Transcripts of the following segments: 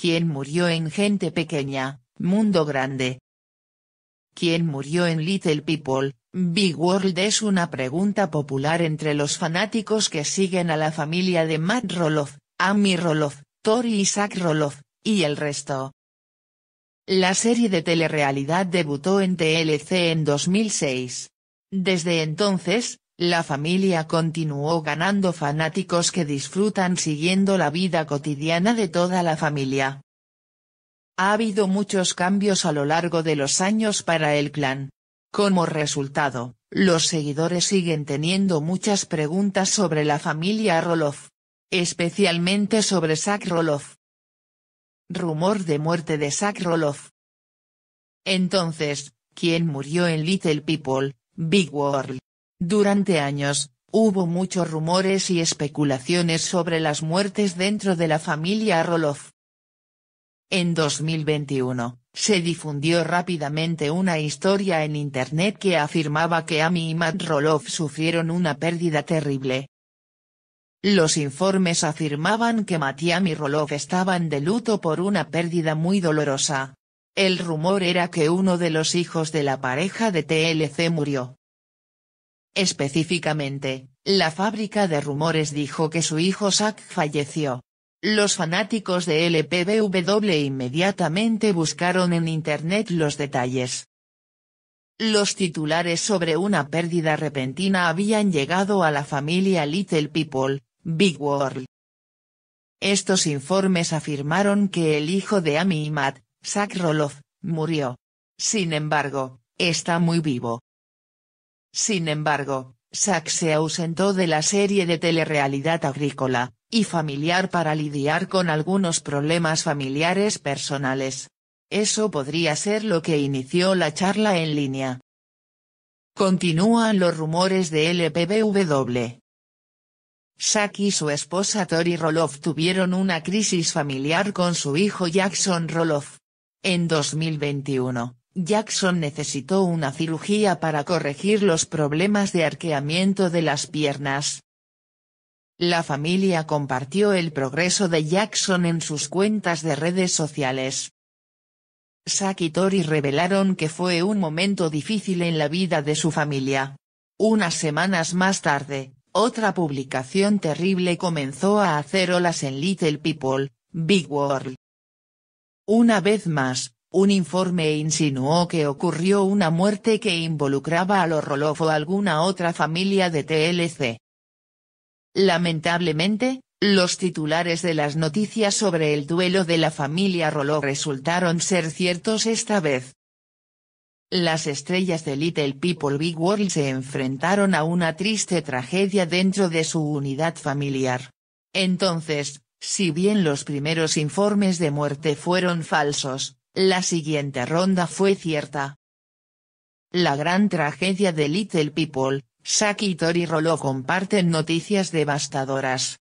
¿Quién murió en Gente Pequeña, Mundo Grande. ¿Quién murió en Little People? Big World es una pregunta popular entre los fanáticos que siguen a la familia de Matt Roloff, Amy Roloff, Tori Isaac Roloff, y el resto. La serie de telerealidad debutó en TLC en 2006. Desde entonces, la familia continuó ganando fanáticos que disfrutan siguiendo la vida cotidiana de toda la familia. Ha habido muchos cambios a lo largo de los años para el clan. Como resultado, los seguidores siguen teniendo muchas preguntas sobre la familia Roloff. Especialmente sobre Zach Roloff. Rumor de muerte de Zach Roloff. Entonces, ¿quién murió en Little People, Big World? Durante años, hubo muchos rumores y especulaciones sobre las muertes dentro de la familia Roloff. En 2021, se difundió rápidamente una historia en Internet que afirmaba que Amy y Matt Roloff sufrieron una pérdida terrible. Los informes afirmaban que Matt y Amy Roloff estaban de luto por una pérdida muy dolorosa. El rumor era que uno de los hijos de la pareja de TLC murió. Específicamente, la fábrica de rumores dijo que su hijo Zach falleció. Los fanáticos de LPBW inmediatamente buscaron en Internet los detalles. Los titulares sobre una pérdida repentina habían llegado a la familia Little People, Big World. Estos informes afirmaron que el hijo de Amy y Matt, Zach Roloff, murió. Sin embargo, está muy vivo. Sin embargo, Sack se ausentó de la serie de telerealidad agrícola y familiar para lidiar con algunos problemas familiares personales. Eso podría ser lo que inició la charla en línea. Continúan los rumores de LPBW. Zack y su esposa Tori Roloff tuvieron una crisis familiar con su hijo Jackson Roloff. En 2021, Jackson necesitó una cirugía para corregir los problemas de arqueamiento de las piernas. La familia compartió el progreso de Jackson en sus cuentas de redes sociales. Saki y Tori revelaron que fue un momento difícil en la vida de su familia. Unas semanas más tarde, otra publicación terrible comenzó a hacer olas en Little People, Big World. Una vez más, un informe insinuó que ocurrió una muerte que involucraba a los Roloff o alguna otra familia de TLC. Lamentablemente, los titulares de las noticias sobre el duelo de la familia Roloff resultaron ser ciertos esta vez. Las estrellas de Little People Big World se enfrentaron a una triste tragedia dentro de su unidad familiar. Entonces, si bien los primeros informes de muerte fueron falsos, la siguiente ronda fue cierta. La gran tragedia de Little People, Saki y Tori Roloff comparten noticias devastadoras.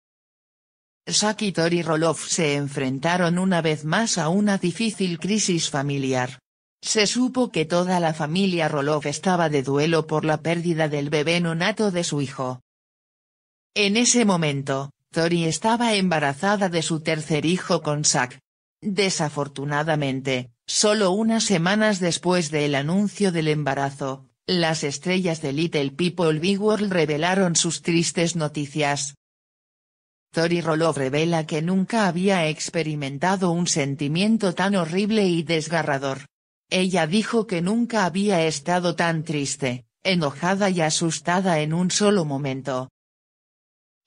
Saki y Tori Roloff se enfrentaron una vez más a una difícil crisis familiar. Se supo que toda la familia Roloff estaba de duelo por la pérdida del bebé nonato de su hijo. En ese momento, Tori estaba embarazada de su tercer hijo con Zack, Desafortunadamente, solo unas semanas después del anuncio del embarazo, las estrellas de Little People Big World revelaron sus tristes noticias. Tori Roloff revela que nunca había experimentado un sentimiento tan horrible y desgarrador. Ella dijo que nunca había estado tan triste, enojada y asustada en un solo momento.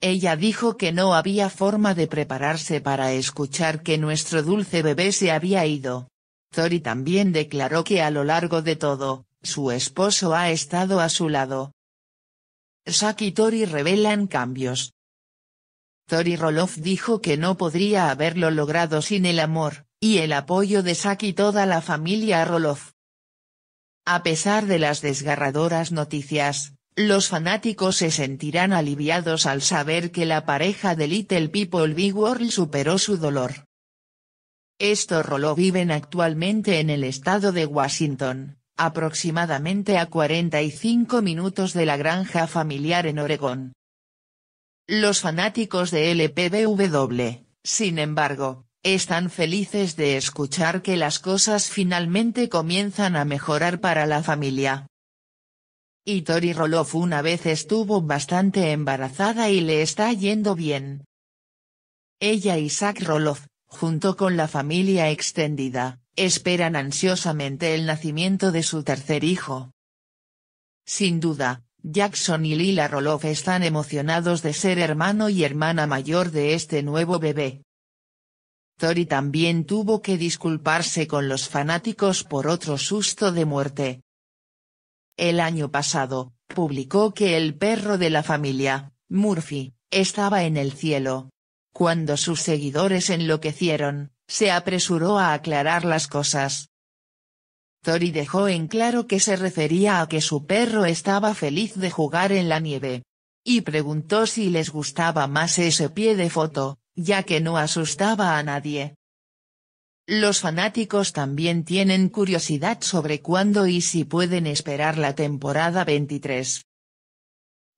Ella dijo que no había forma de prepararse para escuchar que nuestro dulce bebé se había ido. Tori también declaró que a lo largo de todo, su esposo ha estado a su lado. Saki y Tori revelan cambios. Tori Roloff dijo que no podría haberlo logrado sin el amor, y el apoyo de Saki y toda la familia Roloff. A pesar de las desgarradoras noticias, los fanáticos se sentirán aliviados al saber que la pareja de Little People Big World superó su dolor. Estos Rollo viven actualmente en el estado de Washington, aproximadamente a 45 minutos de la granja familiar en Oregón. Los fanáticos de LPBW, sin embargo, están felices de escuchar que las cosas finalmente comienzan a mejorar para la familia. Y Tori Roloff una vez estuvo bastante embarazada y le está yendo bien. Ella y Zach Roloff, junto con la familia extendida, esperan ansiosamente el nacimiento de su tercer hijo. Sin duda, Jackson y Lila Roloff están emocionados de ser hermano y hermana mayor de este nuevo bebé. Tori también tuvo que disculparse con los fanáticos por otro susto de muerte, el año pasado, publicó que el perro de la familia, Murphy, estaba en el cielo. Cuando sus seguidores enloquecieron, se apresuró a aclarar las cosas. Tori dejó en claro que se refería a que su perro estaba feliz de jugar en la nieve. Y preguntó si les gustaba más ese pie de foto, ya que no asustaba a nadie. Los fanáticos también tienen curiosidad sobre cuándo y si pueden esperar la temporada 23.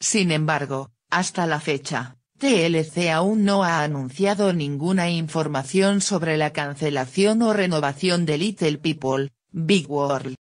Sin embargo, hasta la fecha, TLC aún no ha anunciado ninguna información sobre la cancelación o renovación de Little People, Big World.